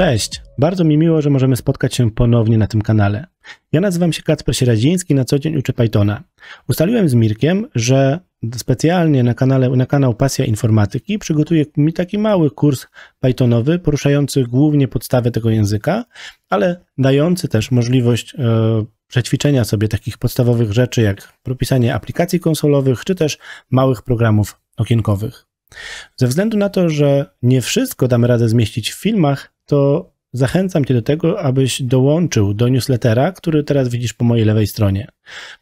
Cześć, bardzo mi miło, że możemy spotkać się ponownie na tym kanale. Ja nazywam się Kacper Sieradziński, na co dzień uczę Pythona. Ustaliłem z Mirkiem, że specjalnie na, kanale, na kanał Pasja Informatyki przygotuję mi taki mały kurs Pythonowy, poruszający głównie podstawę tego języka, ale dający też możliwość e, przećwiczenia sobie takich podstawowych rzeczy, jak propisanie aplikacji konsolowych, czy też małych programów okienkowych. Ze względu na to, że nie wszystko damy radę zmieścić w filmach, to zachęcam Cię do tego, abyś dołączył do newslettera, który teraz widzisz po mojej lewej stronie.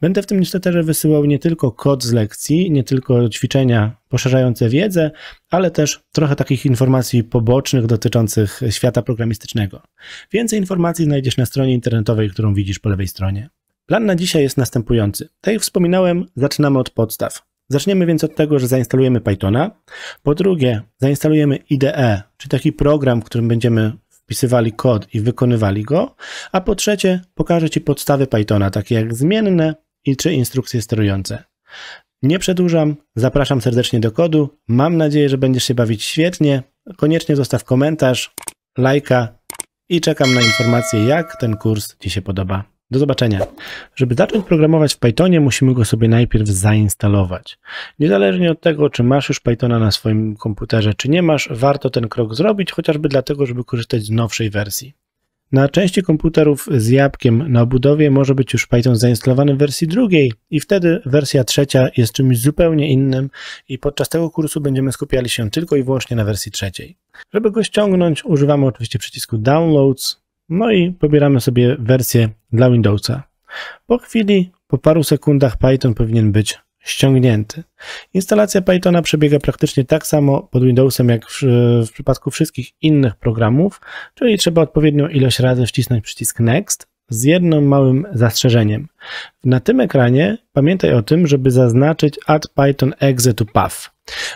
Będę w tym newsletterze wysyłał nie tylko kod z lekcji, nie tylko ćwiczenia poszerzające wiedzę, ale też trochę takich informacji pobocznych dotyczących świata programistycznego. Więcej informacji znajdziesz na stronie internetowej, którą widzisz po lewej stronie. Plan na dzisiaj jest następujący. Tak jak wspominałem, zaczynamy od podstaw. Zaczniemy więc od tego, że zainstalujemy Pythona. Po drugie, zainstalujemy IDE, czyli taki program, w którym będziemy wpisywali kod i wykonywali go. A po trzecie, pokażę Ci podstawy Pythona, takie jak zmienne i czy instrukcje sterujące. Nie przedłużam, zapraszam serdecznie do kodu. Mam nadzieję, że będziesz się bawić świetnie. Koniecznie zostaw komentarz, lajka i czekam na informacje, jak ten kurs Ci się podoba. Do zobaczenia. Żeby zacząć programować w Pythonie, musimy go sobie najpierw zainstalować. Niezależnie od tego, czy masz już Pythona na swoim komputerze, czy nie masz, warto ten krok zrobić, chociażby dlatego, żeby korzystać z nowszej wersji. Na części komputerów z jabłkiem na obudowie może być już Python zainstalowany w wersji drugiej i wtedy wersja trzecia jest czymś zupełnie innym i podczas tego kursu będziemy skupiali się tylko i wyłącznie na wersji trzeciej. Żeby go ściągnąć, używamy oczywiście przycisku Downloads, no i pobieramy sobie wersję dla Windowsa. Po chwili, po paru sekundach Python powinien być ściągnięty. Instalacja Pythona przebiega praktycznie tak samo pod Windowsem jak w, w, przypadku wszystkich innych programów, czyli trzeba odpowiednią ilość razy wcisnąć przycisk Next, z jednym małym zastrzeżeniem. Na tym ekranie pamiętaj o tym, żeby zaznaczyć Add Python exit to Path.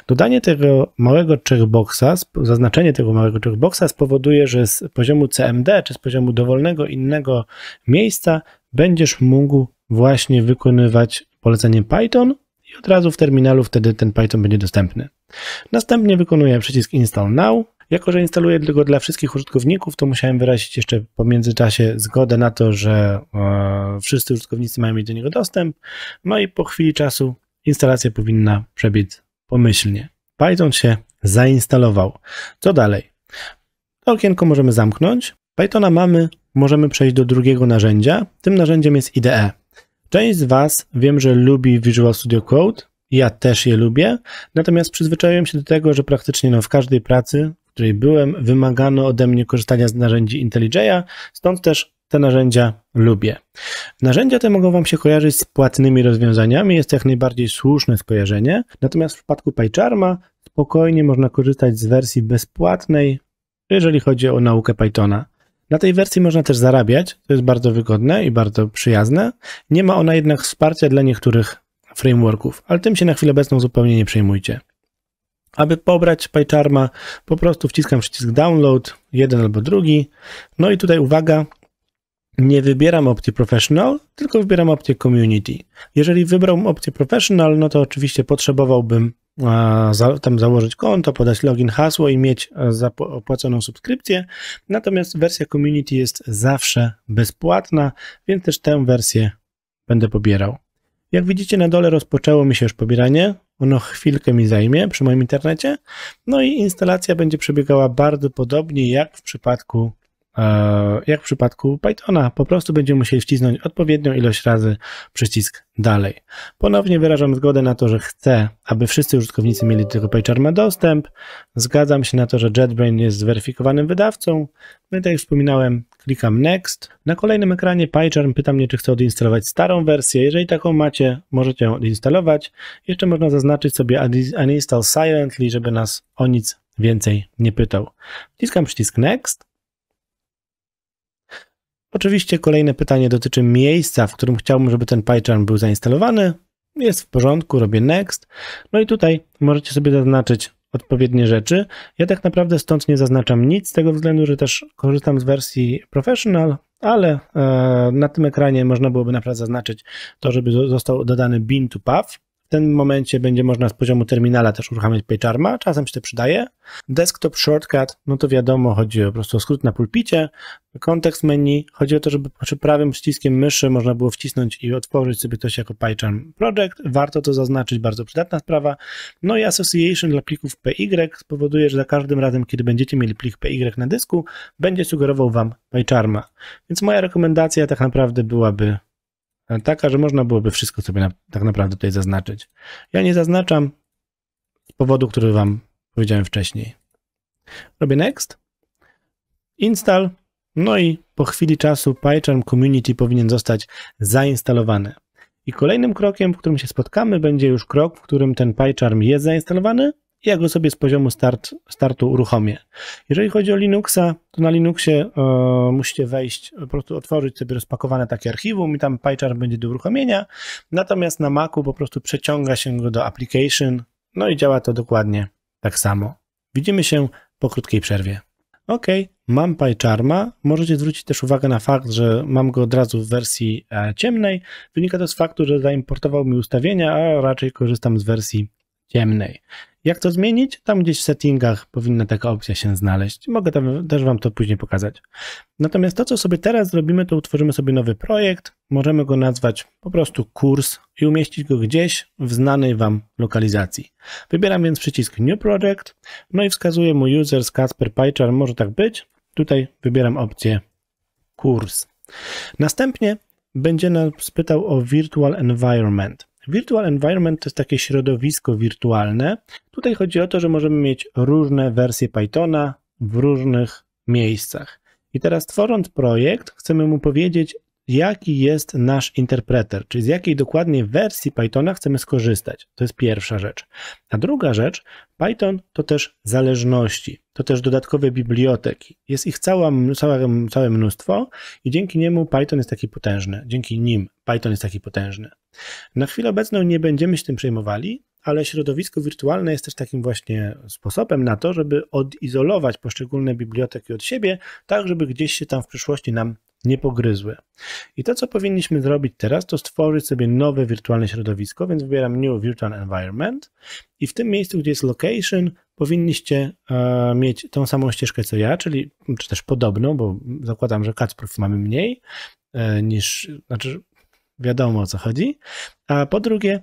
Dodanie tego małego checkboxa, zaznaczenie tego małego checkboxa spowoduje, że z poziomu CMD czy z poziomu dowolnego innego miejsca będziesz mógł właśnie wykonywać polecenie Python i od razu w terminalu wtedy ten Python będzie dostępny. Następnie wykonuję przycisk Install Now. Jako, że instaluję tylko dla wszystkich użytkowników, to musiałem wyrazić jeszcze po międzyczasie zgodę na to, że e, wszyscy użytkownicy mają mieć do niego dostęp. No i po chwili czasu instalacja powinna przebiec pomyślnie. Python się zainstalował. Co dalej? To okienko możemy zamknąć. Pythona mamy, możemy przejść do drugiego narzędzia. Tym narzędziem jest IDE. Część z Was wiem, że lubi Visual Studio Code, ja też je lubię, natomiast przyzwyczaiłem się do tego, że praktycznie no, w każdej pracy, w której byłem, wymagano ode mnie korzystania z narzędzi IntelliJ'a, stąd też te narzędzia lubię. Narzędzia te mogą Wam się kojarzyć z płatnymi rozwiązaniami, jest to jak najbardziej słuszne skojarzenie, natomiast w przypadku PyCharma spokojnie można korzystać z wersji bezpłatnej, jeżeli chodzi o naukę Pythona. Na tej wersji można też zarabiać, to jest bardzo wygodne i bardzo przyjazne. Nie ma ona jednak wsparcia dla niektórych frameworków, ale tym się na chwilę obecną zupełnie nie przejmujcie. Aby pobrać PyCharma, po prostu wciskam przycisk download, jeden albo drugi. No i tutaj uwaga, nie wybieram opcji Professional, tylko wybieram opcję Community. Jeżeli wybrałbym opcję Professional, no to oczywiście potrzebowałbym tam założyć konto, podać login, hasło i mieć e, opłaconą subskrypcję. Natomiast wersja community jest zawsze bezpłatna, więc też tę wersję będę pobierał. Jak widzicie na dole rozpoczęło mi się już pobieranie. Ono chwilkę mi zajmie przy moim internecie. No i instalacja będzie przebiegała bardzo podobnie jak w przypadku E, jak w przypadku Pythona, po prostu będziemy musieli wcisnąć odpowiednią ilość razy przycisk dalej. Ponownie wyrażam zgodę na to, że chcę, aby wszyscy użytkownicy mieli tylko PageArma dostęp. Zgadzam się na to, że JetBrain jest zweryfikowanym wydawcą. No i tak jak wspominałem, klikam Next. Na kolejnym ekranie PyCharm pyta mnie, czy chcę odinstalować starą wersję. Jeżeli taką macie, możecie ją odinstalować. Jeszcze można zaznaczyć sobie Uninstall Silently, żeby nas o nic więcej nie pytał. Wciskam przycisk Next. Oczywiście kolejne pytanie dotyczy miejsca, w którym chciałbym, żeby ten PyCharm był zainstalowany. Jest w porządku, robię next. No i tutaj możecie sobie zaznaczyć odpowiednie rzeczy. Ja tak naprawdę stąd nie zaznaczam nic, z tego względu, że też korzystam z wersji professional, ale e, na tym ekranie można byłoby naprawdę zaznaczyć to, żeby został dodany bin to path tym momencie będzie można z poziomu terminala też uruchamiać PageArma, czasem się to przydaje. Desktop shortcut, no to wiadomo, chodzi po prostu o skrót na pulpicie. Kontekst menu, chodzi o to, żeby przy prawym przyciskiem myszy można było wcisnąć i otworzyć sobie coś jako PyCharm Project. Warto to zaznaczyć, bardzo przydatna sprawa. No i association dla plików PY spowoduje, że za każdym razem, kiedy będziecie mieli plik PY na dysku, będzie sugerował Wam PyCharma. Więc moja rekomendacja tak naprawdę byłaby taka, że można byłoby wszystko sobie na, tak naprawdę tutaj zaznaczyć. Ja nie zaznaczam z powodu, który wam powiedziałem wcześniej. Robię next, install, no i po chwili czasu PyCharm Community powinien zostać zainstalowany. I kolejnym krokiem, w którym się spotkamy, będzie już krok, w którym ten PyCharm jest zainstalowany ja go sobie z poziomu start, startu uruchomię. Jeżeli chodzi o Linuxa, to na Linuxie e, musicie wejść, po prostu otworzyć sobie rozpakowane takie archiwum i tam PyCharm będzie do uruchomienia, natomiast na Macu po prostu przeciąga się go do application, no i działa to dokładnie tak samo. Widzimy się po krótkiej przerwie. OK, mam PyCharma. Możecie zwrócić też uwagę na fakt, że mam go od razu w wersji e, ciemnej. Wynika to z faktu, że zaimportował mi ustawienia, a raczej korzystam z wersji ciemnej. Jak to zmienić? Tam gdzieś w settingach powinna taka opcja się znaleźć. Mogę tam, też Wam to później pokazać. Natomiast to, co sobie teraz zrobimy, to utworzymy sobie nowy projekt. Możemy go nazwać po prostu kurs i umieścić go gdzieś w znanej Wam lokalizacji. Wybieram więc przycisk New Project, no i wskazuję mu user z Casper PyCharm, może tak być. Tutaj wybieram opcję kurs. Następnie będzie nas pytał o Virtual Environment. Virtual Environment to jest takie środowisko wirtualne. Tutaj chodzi o to, że możemy mieć różne wersje Pythona w różnych miejscach. I teraz tworząc projekt, chcemy mu powiedzieć, jaki jest nasz interpreter, czyli z jakiej dokładnie wersji Pythona chcemy skorzystać. To jest pierwsza rzecz. A druga rzecz, Python to też zależności, to też dodatkowe biblioteki. Jest ich cała, całe, całe mnóstwo i dzięki niemu Python jest taki potężny. Dzięki nim Python jest taki potężny. Na chwilę obecną nie będziemy się tym przejmowali, ale środowisko wirtualne jest też takim właśnie sposobem na to, żeby odizolować poszczególne biblioteki od siebie, tak żeby gdzieś się tam w przyszłości nam nie pogryzły. I to, co powinniśmy zrobić teraz, to stworzyć sobie nowe wirtualne środowisko, więc wybieram New Virtual Environment i w tym miejscu, gdzie jest Location, powinniście e, mieć tą samą ścieżkę co ja, czyli czy też podobną, bo zakładam, że Kacprów mamy mniej e, niż, znaczy wiadomo o co chodzi. A po drugie,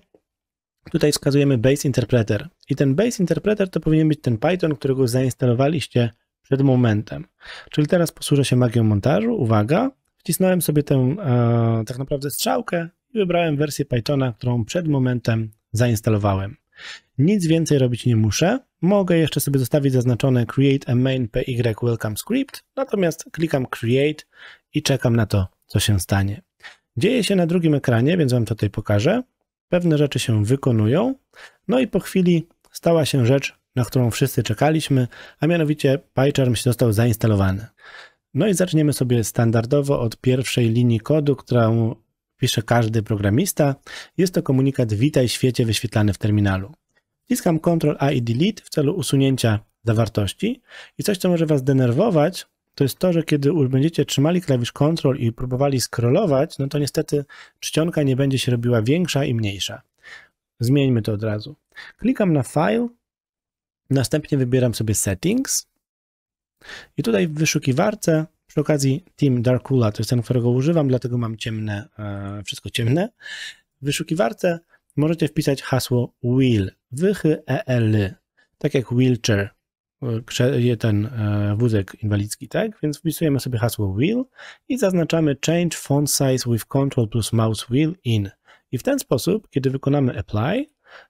Tutaj wskazujemy Base Interpreter. I ten Base Interpreter to powinien być ten Python, którego zainstalowaliście przed momentem. Czyli teraz posłużę się magią montażu. Uwaga, wcisnąłem sobie tę e, tak naprawdę strzałkę i wybrałem wersję Pythona, którą przed momentem zainstalowałem. Nic więcej robić nie muszę. Mogę jeszcze sobie zostawić zaznaczone create a main py welcome script, natomiast klikam create i czekam na to, co się stanie. Dzieje się na drugim ekranie, więc wam to tutaj pokażę pewne rzeczy się wykonują, no i po chwili stała się rzecz, na którą wszyscy czekaliśmy, a mianowicie PyCharm się został zainstalowany. No i zaczniemy sobie standardowo od pierwszej linii kodu, którą pisze każdy programista. Jest to komunikat witaj świecie wyświetlany w terminalu. Wciskam Ctrl A i Delete w celu usunięcia zawartości i coś, co może Was denerwować, to jest to, że kiedy będziecie trzymali klawisz Ctrl i próbowali scrollować, no to niestety czcionka nie będzie się robiła większa i mniejsza. Zmieńmy to od razu. Klikam na File, następnie wybieram sobie Settings i tutaj w wyszukiwarce przy okazji Team Darkula, to jest ten, którego używam, dlatego mam ciemne, e, wszystko ciemne. W wyszukiwarce możecie wpisać hasło WHEEL, wychy EL, y. tak jak wheelchair, ten e, wózek inwalidzki, tak? Więc wpisujemy sobie hasło wheel i zaznaczamy change font size with control plus mouse wheel in. I w ten sposób, kiedy wykonamy apply,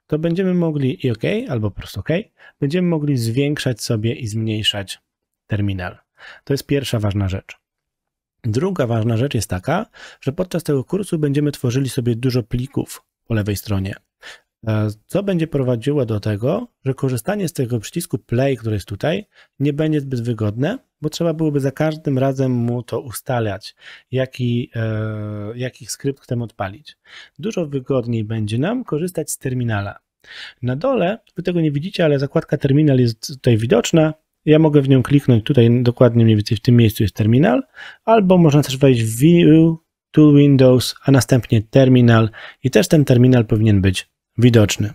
to będziemy mogli i OK, albo po prostu OK, będziemy mogli zwiększać sobie i zmniejszać terminal. To jest pierwsza ważna rzecz. Druga ważna rzecz jest taka, że podczas tego kursu będziemy tworzyli sobie dużo plików po lewej stronie. E, co będzie prowadziło do tego, że korzystanie z tego przycisku play, który jest tutaj, nie będzie zbyt wygodne, bo trzeba byłoby za każdym razem mu to ustalać, jaki, e, jaki skrypt chcemy odpalić. Dużo wygodniej będzie nam korzystać z terminala. Na dole, wy tego nie widzicie, ale zakładka terminal jest tutaj widoczna. Ja mogę w nią kliknąć, tutaj dokładnie mniej więcej w tym miejscu jest terminal, albo można też wejść w View, Tool Windows, a następnie terminal i też ten terminal powinien być widoczny.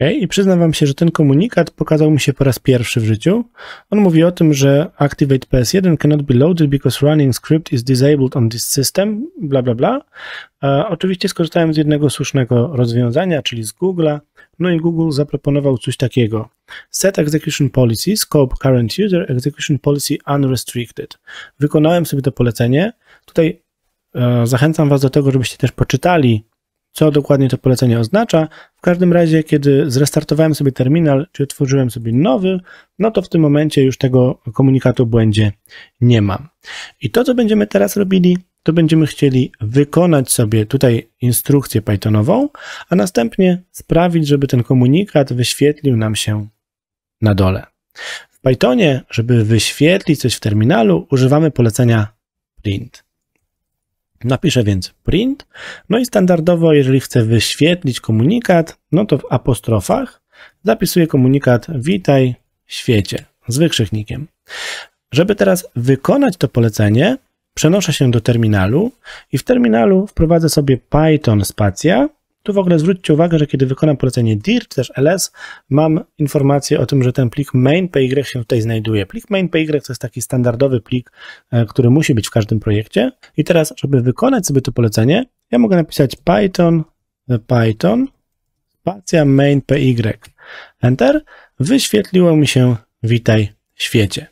Okay? I przyznam wam się, że ten komunikat pokazał mi się po raz pierwszy w życiu. On mówi o tym, że Activate PS1 cannot be loaded because running script is disabled on this system, bla bla bla. E, oczywiście skorzystałem z jednego słusznego rozwiązania, czyli z Google'a. No i Google zaproponował coś takiego. Set Execution Policy, Scope Current User, Execution Policy Unrestricted. Wykonałem sobie to polecenie. Tutaj e, zachęcam Was do tego, żebyście też poczytali co dokładnie to polecenie oznacza. W każdym razie, kiedy zrestartowałem sobie terminal, czy otworzyłem sobie nowy, no to w tym momencie już tego komunikatu błędzie nie ma. I to, co będziemy teraz robili, to będziemy chcieli wykonać sobie tutaj instrukcję Pythonową, a następnie sprawić, żeby ten komunikat wyświetlił nam się na dole. W Pythonie, żeby wyświetlić coś w terminalu, używamy polecenia print. Napiszę więc print, no i standardowo, jeżeli chcę wyświetlić komunikat, no to w apostrofach zapisuję komunikat witaj świecie z wykrzyknikiem. Żeby teraz wykonać to polecenie, przenoszę się do terminalu i w terminalu wprowadzę sobie Python spacja tu w ogóle zwróćcie uwagę, że kiedy wykonam polecenie dir czy też ls, mam informację o tym, że ten plik main.py się tutaj znajduje. Plik main.py to jest taki standardowy plik, e, który musi być w każdym projekcie. I teraz, żeby wykonać sobie to polecenie, ja mogę napisać python e, python spacja main.py, Enter. Wyświetliło mi się witaj świecie.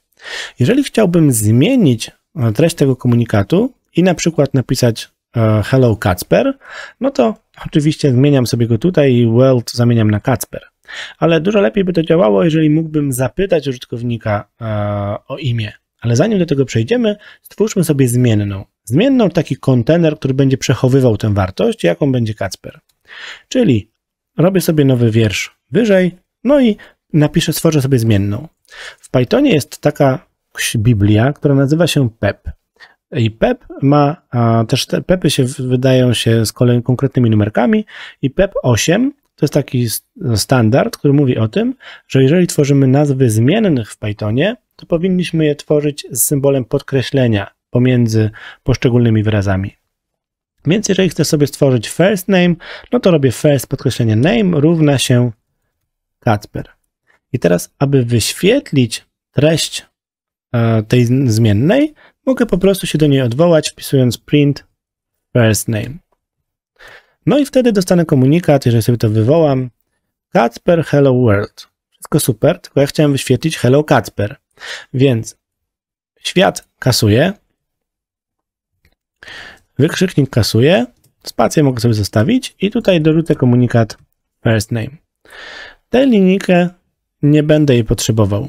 Jeżeli chciałbym zmienić e, treść tego komunikatu i na przykład napisać E, hello Kacper, no to oczywiście zmieniam sobie go tutaj i World zamieniam na Kacper. Ale dużo lepiej by to działało, jeżeli mógłbym zapytać użytkownika e, o imię. Ale zanim do tego przejdziemy, stwórzmy sobie zmienną. Zmienną taki kontener, który będzie przechowywał tę wartość, jaką będzie Kacper. Czyli robię sobie nowy wiersz wyżej, no i napiszę, stworzę sobie zmienną. W Pythonie jest taka biblia, która nazywa się PEP. I PEP ma a, też te PEPy się wydają się z kolei konkretnymi numerkami i PEP 8 to jest taki standard, który mówi o tym, że jeżeli tworzymy nazwy zmiennych w Pythonie, to powinniśmy je tworzyć z symbolem podkreślenia pomiędzy poszczególnymi wyrazami. Więc jeżeli chcę sobie stworzyć first name, no to robię first podkreślenie name równa się Kacper. I teraz, aby wyświetlić treść E, tej zmiennej, mogę po prostu się do niej odwołać, wpisując print first name. No i wtedy dostanę komunikat, jeżeli sobie to wywołam, Kacper Hello World. Wszystko super, tylko ja chciałem wyświetlić Hello Kacper. Więc świat kasuje, wykrzyknik kasuje, spację mogę sobie zostawić i tutaj dorzucę komunikat first name. Tę linijkę nie będę jej potrzebował.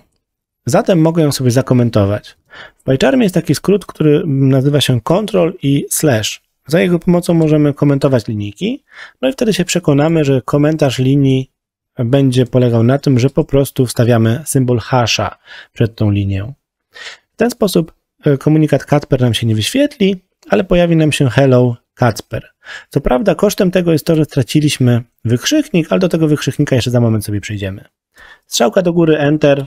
Zatem mogę ją sobie zakomentować. W PyCharmie jest taki skrót, który nazywa się Ctrl i slash. Za jego pomocą możemy komentować linijki, no i wtedy się przekonamy, że komentarz linii będzie polegał na tym, że po prostu wstawiamy symbol hasza przed tą linią. W ten sposób e, komunikat Kacper nam się nie wyświetli, ale pojawi nam się hello Kacper. Co prawda kosztem tego jest to, że straciliśmy wykrzyknik, ale do tego wykrzyknika jeszcze za moment sobie przejdziemy. Strzałka do góry, Enter,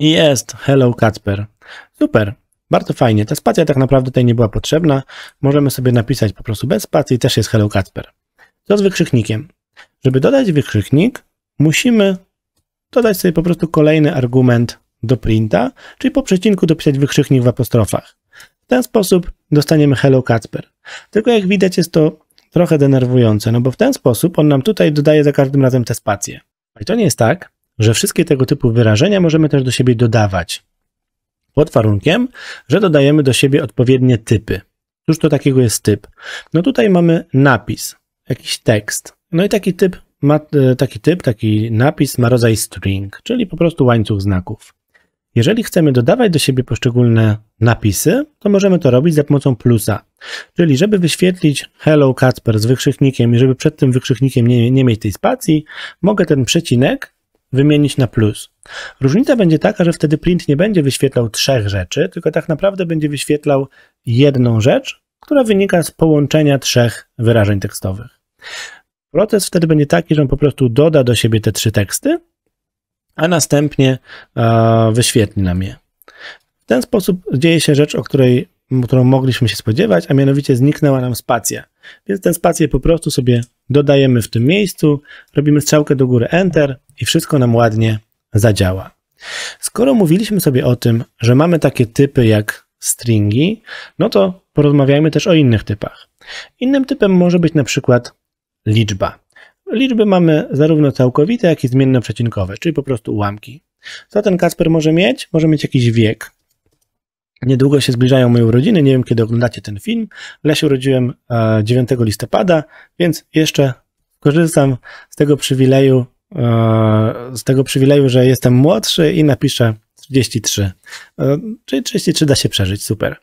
i jest. Hello, Kacper. Super. Bardzo fajnie. Ta spacja tak naprawdę tutaj nie była potrzebna. Możemy sobie napisać po prostu bez spacji. Też jest Hello, Kacper. Co z wykrzyknikiem? Żeby dodać wykrzyknik, musimy dodać sobie po prostu kolejny argument do printa, czyli po przecinku dopisać wykrzyknik w apostrofach. W ten sposób dostaniemy Hello Kacper. Tylko jak widać jest to trochę denerwujące, no bo w ten sposób on nam tutaj dodaje za każdym razem te spacje. I to nie jest tak, że wszystkie tego typu wyrażenia możemy też do siebie dodawać. Pod warunkiem, że dodajemy do siebie odpowiednie typy. Cóż to takiego jest typ? No tutaj mamy napis, jakiś tekst. No i taki typ ma, e, taki typ, taki napis ma rodzaj string, czyli po prostu łańcuch znaków. Jeżeli chcemy dodawać do siebie poszczególne napisy, to możemy to robić za pomocą plusa. Czyli żeby wyświetlić hello Kacper z wykrzyknikiem i żeby przed tym wykrzyknikiem nie, nie mieć tej spacji, mogę ten przecinek wymienić na plus. Różnica będzie taka, że wtedy print nie będzie wyświetlał trzech rzeczy, tylko tak naprawdę będzie wyświetlał jedną rzecz, która wynika z połączenia trzech wyrażeń tekstowych. Proces wtedy będzie taki, że on po prostu doda do siebie te trzy teksty, a następnie wyświetli nam je. W ten sposób dzieje się rzecz, o której którą mogliśmy się spodziewać, a mianowicie zniknęła nam spacja. Więc tę spację po prostu sobie dodajemy w tym miejscu, robimy strzałkę do góry Enter i wszystko nam ładnie zadziała. Skoro mówiliśmy sobie o tym, że mamy takie typy jak stringi, no to porozmawiajmy też o innych typach. Innym typem może być na przykład liczba. Liczby mamy zarówno całkowite, jak i przecinkowe, czyli po prostu ułamki. Co ten Kasper może mieć? Może mieć jakiś wiek. Niedługo się zbliżają moje urodziny. Nie wiem, kiedy oglądacie ten film. Ale się urodziłem 9 e, listopada, więc jeszcze korzystam z tego przywileju, e, z tego przywileju, że jestem młodszy i napiszę 33. E, czyli 33 da się przeżyć, super.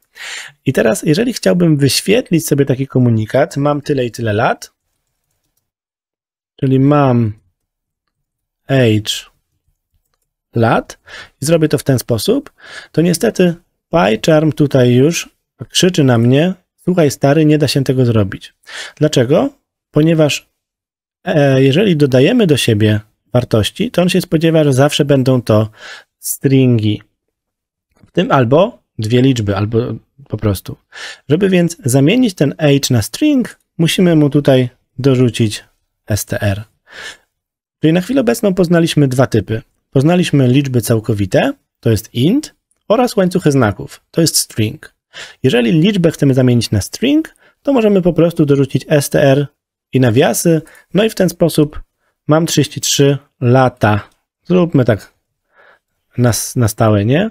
I teraz, jeżeli chciałbym wyświetlić sobie taki komunikat, mam tyle i tyle lat, czyli mam age lat i zrobię to w ten sposób, to niestety PyCharm tutaj już krzyczy na mnie, słuchaj stary, nie da się tego zrobić. Dlaczego? Ponieważ e, jeżeli dodajemy do siebie wartości, to on się spodziewa, że zawsze będą to stringi. W tym albo dwie liczby, albo po prostu. Żeby więc zamienić ten age na string, musimy mu tutaj dorzucić str. Czyli na chwilę obecną poznaliśmy dwa typy. Poznaliśmy liczby całkowite, to jest int, oraz łańcuchy znaków, to jest string. Jeżeli liczbę chcemy zamienić na string, to możemy po prostu dorzucić str i nawiasy, no i w ten sposób mam 33 lata. Zróbmy tak na, na stałe, nie?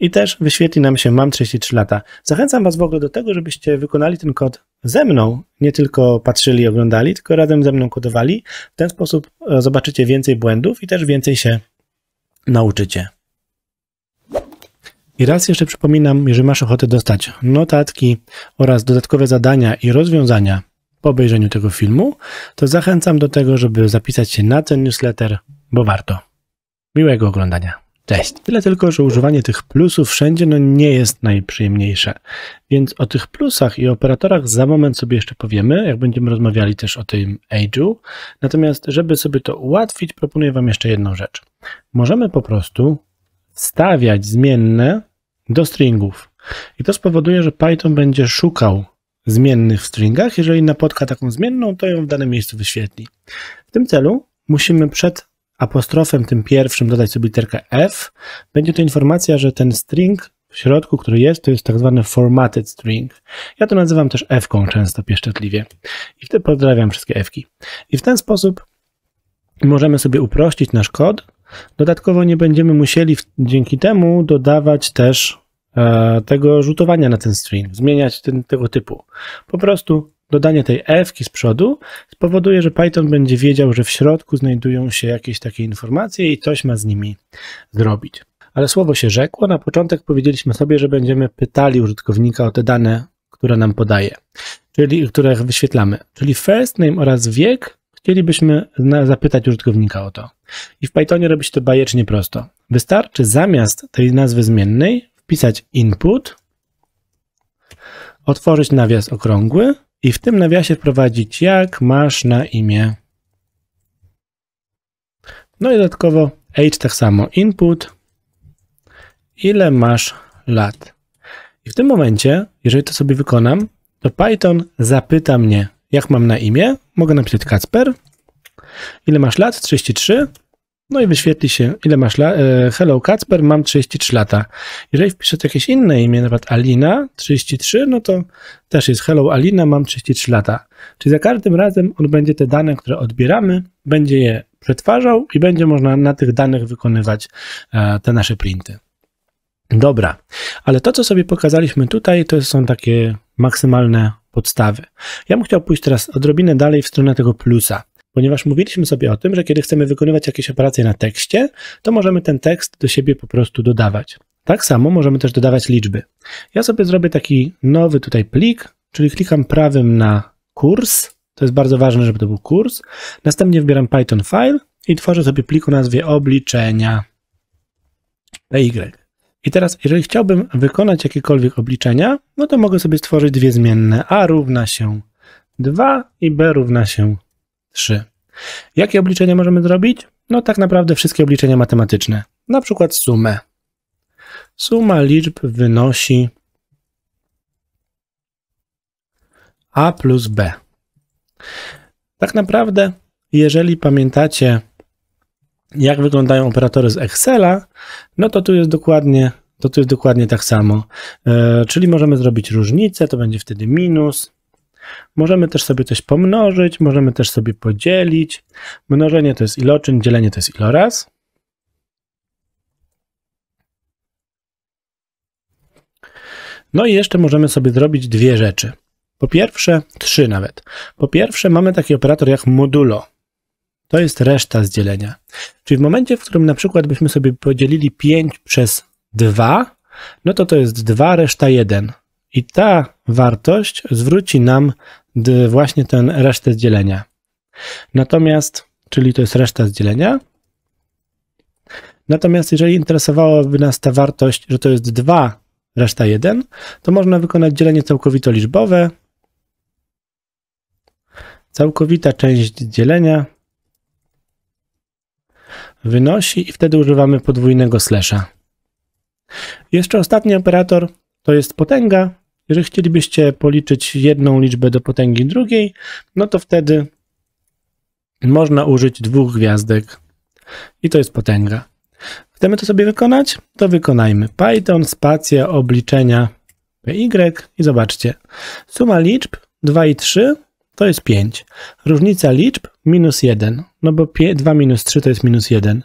I też wyświetli nam się mam 33 lata. Zachęcam Was w ogóle do tego, żebyście wykonali ten kod ze mną, nie tylko patrzyli i oglądali, tylko razem ze mną kodowali. W ten sposób e, zobaczycie więcej błędów i też więcej się nauczycie. I raz jeszcze przypominam, jeżeli masz ochotę dostać notatki oraz dodatkowe zadania i rozwiązania po obejrzeniu tego filmu, to zachęcam do tego, żeby zapisać się na ten newsletter, bo warto. Miłego oglądania. Cześć. Tyle tylko, że używanie tych plusów wszędzie no nie jest najprzyjemniejsze. Więc o tych plusach i operatorach za moment sobie jeszcze powiemy, jak będziemy rozmawiali też o tym Age'u. Natomiast, żeby sobie to ułatwić, proponuję Wam jeszcze jedną rzecz. Możemy po prostu wstawiać zmienne do stringów. I to spowoduje, że Python będzie szukał zmiennych w stringach. Jeżeli napotka taką zmienną, to ją w danym miejscu wyświetli. W tym celu musimy przed apostrofem tym pierwszym dodać sobie literkę F. Będzie to informacja, że ten string w środku, który jest, to jest tak zwany formatted string. Ja to nazywam też F-ką często pieszczotliwie. I wtedy pozdrawiam wszystkie F-ki. I w ten sposób możemy sobie uprościć nasz kod Dodatkowo nie będziemy musieli w, dzięki temu dodawać też e, tego rzutowania na ten stream, zmieniać ten, tego typu. Po prostu dodanie tej f z przodu spowoduje, że Python będzie wiedział, że w środku znajdują się jakieś takie informacje i coś ma z nimi zrobić. Ale słowo się rzekło. Na początek powiedzieliśmy sobie, że będziemy pytali użytkownika o te dane, które nam podaje, czyli które wyświetlamy. Czyli first name oraz wiek chcielibyśmy zapytać użytkownika o to. I w Pythonie robi się to bajecznie prosto. Wystarczy zamiast tej nazwy zmiennej wpisać input, otworzyć nawias okrągły i w tym nawiasie wprowadzić jak masz na imię. No i dodatkowo age tak samo input, ile masz lat. I w tym momencie, jeżeli to sobie wykonam, to Python zapyta mnie, jak mam na imię. Mogę napisać Kacper, ile masz lat? 33? No i wyświetli się, ile masz lat? E, hello Kacper, mam 33 lata. Jeżeli wpiszecie jakieś inne imię, nawet Alina, 33, no to też jest Hello Alina, mam 33 lata. Czyli za każdym razem on będzie te dane, które odbieramy, będzie je przetwarzał i będzie można na tych danych wykonywać e, te nasze printy. Dobra, ale to, co sobie pokazaliśmy tutaj, to są takie maksymalne podstawy. Ja bym chciał pójść teraz odrobinę dalej w stronę tego plusa ponieważ mówiliśmy sobie o tym, że kiedy chcemy wykonywać jakieś operacje na tekście, to możemy ten tekst do siebie po prostu dodawać. Tak samo możemy też dodawać liczby. Ja sobie zrobię taki nowy tutaj plik, czyli klikam prawym na kurs. To jest bardzo ważne, żeby to był kurs. Następnie wybieram Python file i tworzę sobie plik o nazwie obliczenia. PY. I teraz, jeżeli chciałbym wykonać jakiekolwiek obliczenia, no to mogę sobie stworzyć dwie zmienne. A równa się 2 i B równa się 3. Jakie obliczenia możemy zrobić? No tak naprawdę wszystkie obliczenia matematyczne, na przykład sumę. Suma liczb wynosi a plus b. Tak naprawdę, jeżeli pamiętacie, jak wyglądają operatory z Excela, no to tu jest dokładnie, to tu jest dokładnie tak samo. Yy, czyli możemy zrobić różnicę, to będzie wtedy minus Możemy też sobie coś pomnożyć, możemy też sobie podzielić. Mnożenie to jest iloczyn, dzielenie to jest iloraz. No i jeszcze możemy sobie zrobić dwie rzeczy. Po pierwsze, trzy nawet. Po pierwsze, mamy taki operator jak modulo. To jest reszta z dzielenia. Czyli w momencie, w którym na przykład byśmy sobie podzielili 5 przez 2, no to to jest 2 reszta 1. I ta wartość zwróci nam właśnie ten resztę z dzielenia. Natomiast, czyli to jest reszta z dzielenia. Natomiast jeżeli interesowałaby nas ta wartość, że to jest 2 reszta 1, to można wykonać dzielenie całkowito liczbowe. Całkowita część dzielenia wynosi i wtedy używamy podwójnego slasha. Jeszcze ostatni operator to jest potęga. Jeżeli chcielibyście policzyć jedną liczbę do potęgi drugiej, no to wtedy można użyć dwóch gwiazdek i to jest potęga. Chcemy to sobie wykonać? To wykonajmy. Python spacja obliczenia py i zobaczcie. Suma liczb 2 i 3 to jest 5. Różnica liczb minus 1, no bo 2 minus 3 to jest minus 1.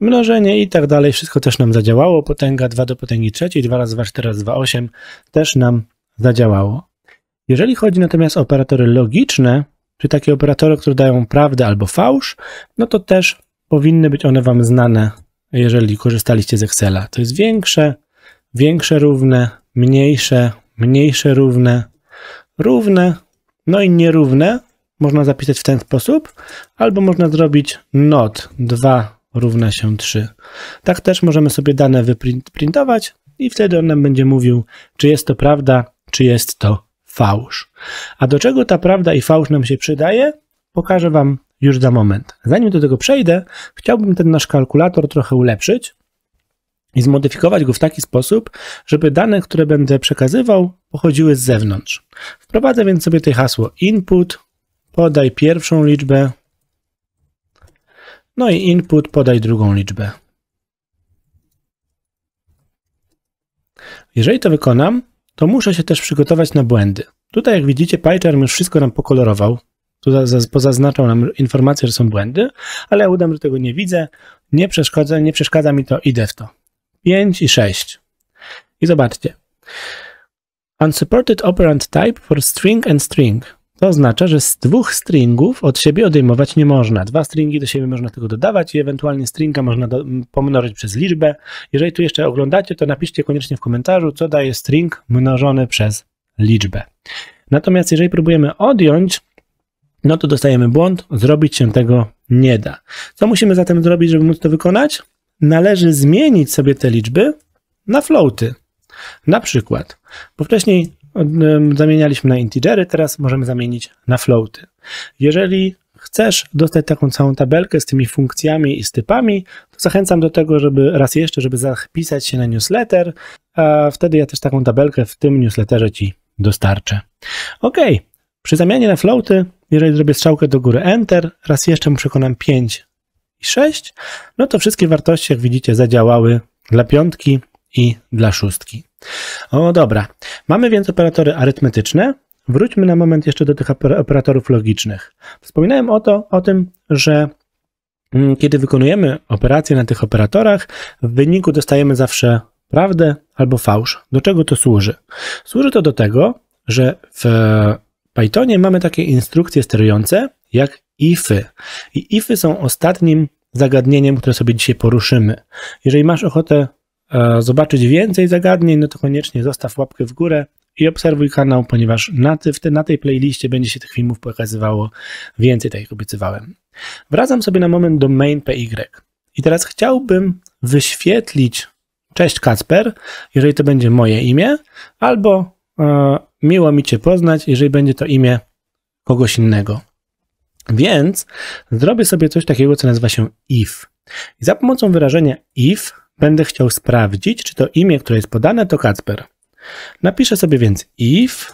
Mnożenie i tak dalej, wszystko też nam zadziałało. Potęga 2 do potęgi 3, 2 razy 2, 4 razy 2, 8 też nam zadziałało. Jeżeli chodzi natomiast o operatory logiczne, czy takie operatory, które dają prawdę albo fałsz, no to też powinny być one Wam znane, jeżeli korzystaliście z Excela. To jest większe, większe równe, mniejsze, mniejsze równe, równe, no i nierówne można zapisać w ten sposób, albo można zrobić not 2 równa się 3. Tak też możemy sobie dane wyprintować i wtedy on nam będzie mówił, czy jest to prawda, czy jest to fałsz. A do czego ta prawda i fałsz nam się przydaje, pokażę Wam już za moment. Zanim do tego przejdę, chciałbym ten nasz kalkulator trochę ulepszyć i zmodyfikować go w taki sposób, żeby dane, które będę przekazywał, pochodziły z zewnątrz. Wprowadzę więc sobie tutaj hasło input, podaj pierwszą liczbę, no i input, podaj drugą liczbę. Jeżeli to wykonam, to muszę się też przygotować na błędy. Tutaj, jak widzicie, PyCharm już wszystko nam pokolorował. Tu pozaznaczał nam informację, że są błędy, ale ja udam, że tego nie widzę. Nie przeszkadza, nie przeszkadza mi to, idę w to. 5 i 6. I zobaczcie. Unsupported operand type for string and string. To oznacza, że z dwóch stringów od siebie odejmować nie można. Dwa stringi do siebie można tylko dodawać i ewentualnie stringa można do, pomnożyć przez liczbę. Jeżeli tu jeszcze oglądacie, to napiszcie koniecznie w komentarzu, co daje string mnożony przez liczbę. Natomiast jeżeli próbujemy odjąć, no to dostajemy błąd, zrobić się tego nie da. Co musimy zatem zrobić, żeby móc to wykonać? należy zmienić sobie te liczby na floaty. Na przykład, bo wcześniej zamienialiśmy na integery, teraz możemy zamienić na floaty. Jeżeli chcesz dostać taką całą tabelkę z tymi funkcjami i z typami, to zachęcam do tego, żeby raz jeszcze, żeby zapisać się na newsletter, a wtedy ja też taką tabelkę w tym newsletterze Ci dostarczę. Ok, przy zamianie na floaty, jeżeli zrobię strzałkę do góry Enter, raz jeszcze mu przekonam 5 i 6, no to wszystkie wartości, jak widzicie, zadziałały dla piątki i dla szóstki. O dobra, mamy więc operatory arytmetyczne. Wróćmy na moment jeszcze do tych operatorów logicznych. Wspominałem o, to, o tym, że mm, kiedy wykonujemy operacje na tych operatorach, w wyniku dostajemy zawsze prawdę albo fałsz. Do czego to służy? Służy to do tego, że w e, Pythonie mamy takie instrukcje sterujące, jak ify. I ify są ostatnim zagadnieniem, które sobie dzisiaj poruszymy. Jeżeli masz ochotę e, zobaczyć więcej zagadnień, no to koniecznie zostaw łapkę w górę i obserwuj kanał, ponieważ na, ty, te, na tej playliście będzie się tych filmów pokazywało więcej, tak jak obiecywałem. Wracam sobie na moment do main PY. I teraz chciałbym wyświetlić Cześć Kacper, jeżeli to będzie moje imię, albo e, miło mi Cię poznać, jeżeli będzie to imię kogoś innego. Więc zrobię sobie coś takiego, co nazywa się if. I za pomocą wyrażenia if będę chciał sprawdzić, czy to imię, które jest podane, to Kacper. Napiszę sobie więc if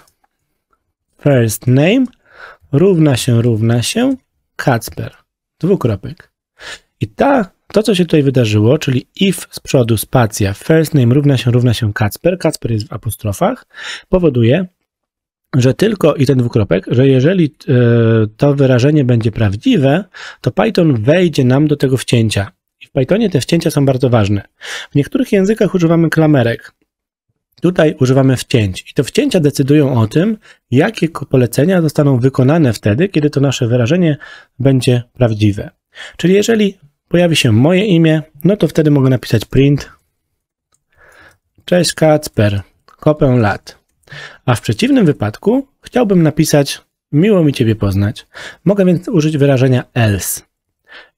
first name równa się, równa się Kacper. Dwukropek. I ta, to, co się tutaj wydarzyło, czyli if z przodu spacja first name równa się, równa się Kacper, Kacper jest w apostrofach, powoduje, że tylko i ten dwukropek, że jeżeli e, to wyrażenie będzie prawdziwe, to Python wejdzie nam do tego wcięcia. I w Pythonie te wcięcia są bardzo ważne. W niektórych językach używamy klamerek. Tutaj używamy wcięć. I to wcięcia decydują o tym, jakie polecenia zostaną wykonane wtedy, kiedy to nasze wyrażenie będzie prawdziwe. Czyli jeżeli pojawi się moje imię, no to wtedy mogę napisać print. Cześć Kacper, kopę lat a w przeciwnym wypadku chciałbym napisać miło mi Ciebie poznać. Mogę więc użyć wyrażenia else.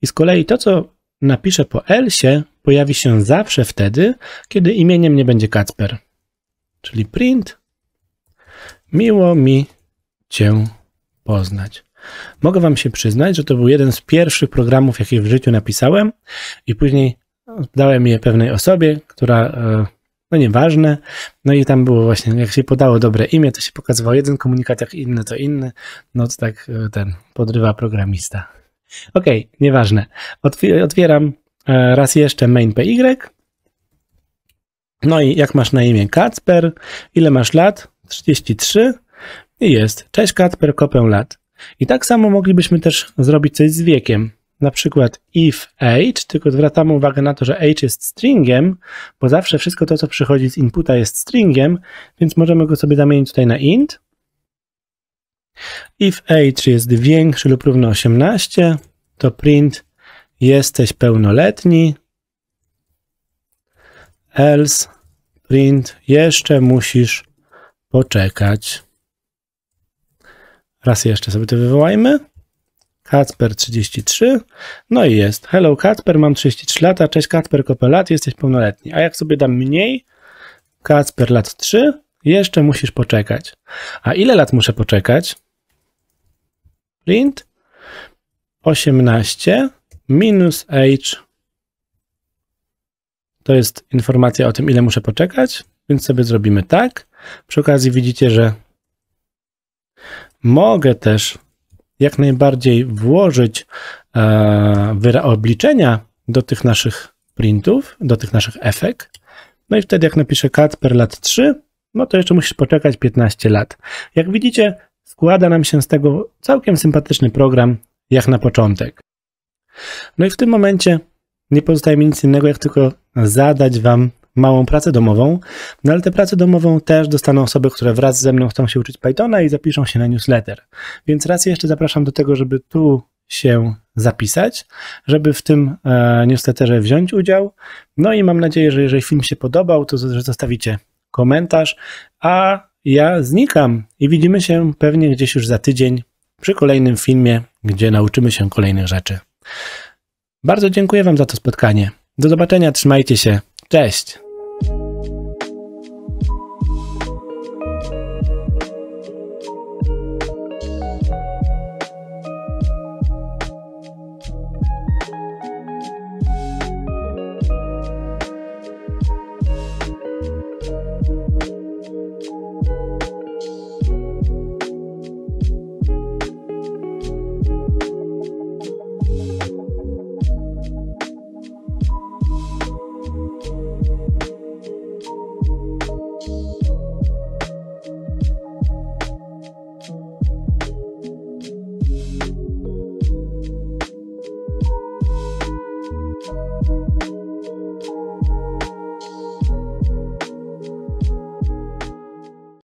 I z kolei to, co napiszę po else, pojawi się zawsze wtedy, kiedy imieniem nie będzie Kacper. Czyli print miło mi Cię poznać. Mogę Wam się przyznać, że to był jeden z pierwszych programów, jakie w życiu napisałem, i później dałem je pewnej osobie, która e, no nieważne. No i tam było właśnie, jak się podało dobre imię, to się pokazywał jeden komunikat, jak inny to inny. No to tak e, ten podrywa programista. Okej, okay, nieważne. Otwieram e, raz jeszcze main PY. No i jak masz na imię Kacper, ile masz lat? 33 i jest. Cześć Kacper, kopę lat. I tak samo moglibyśmy też zrobić coś z wiekiem na przykład if age, tylko zwracamy uwagę na to, że age jest stringiem, bo zawsze wszystko to, co przychodzi z inputa jest stringiem, więc możemy go sobie zamienić tutaj na int. If age jest większy lub równy 18, to print jesteś pełnoletni, else print jeszcze musisz poczekać. Raz jeszcze sobie to wywołajmy. Kacper33. No i jest. Hello Kacper, mam 33 lata. Cześć Kacper, kopelat, jesteś pełnoletni. A jak sobie dam mniej, Kacper lat 3, jeszcze musisz poczekać. A ile lat muszę poczekać? Print 18 minus age. To jest informacja o tym, ile muszę poczekać, więc sobie zrobimy tak. Przy okazji widzicie, że mogę też jak najbardziej włożyć e, obliczenia do tych naszych printów, do tych naszych efektów, No i wtedy jak napiszę per lat 3, no to jeszcze musisz poczekać 15 lat. Jak widzicie, składa nam się z tego całkiem sympatyczny program, jak na początek. No i w tym momencie nie pozostaje mi nic innego, jak tylko zadać Wam małą pracę domową, no ale tę pracę domową też dostaną osoby, które wraz ze mną chcą się uczyć Pythona i zapiszą się na newsletter. Więc raz jeszcze zapraszam do tego, żeby tu się zapisać, żeby w tym e, newsletterze wziąć udział. No i mam nadzieję, że jeżeli film się podobał, to zostawicie komentarz, a ja znikam i widzimy się pewnie gdzieś już za tydzień przy kolejnym filmie, gdzie nauczymy się kolejnych rzeczy. Bardzo dziękuję Wam za to spotkanie. Do zobaczenia, trzymajcie się. Cześć!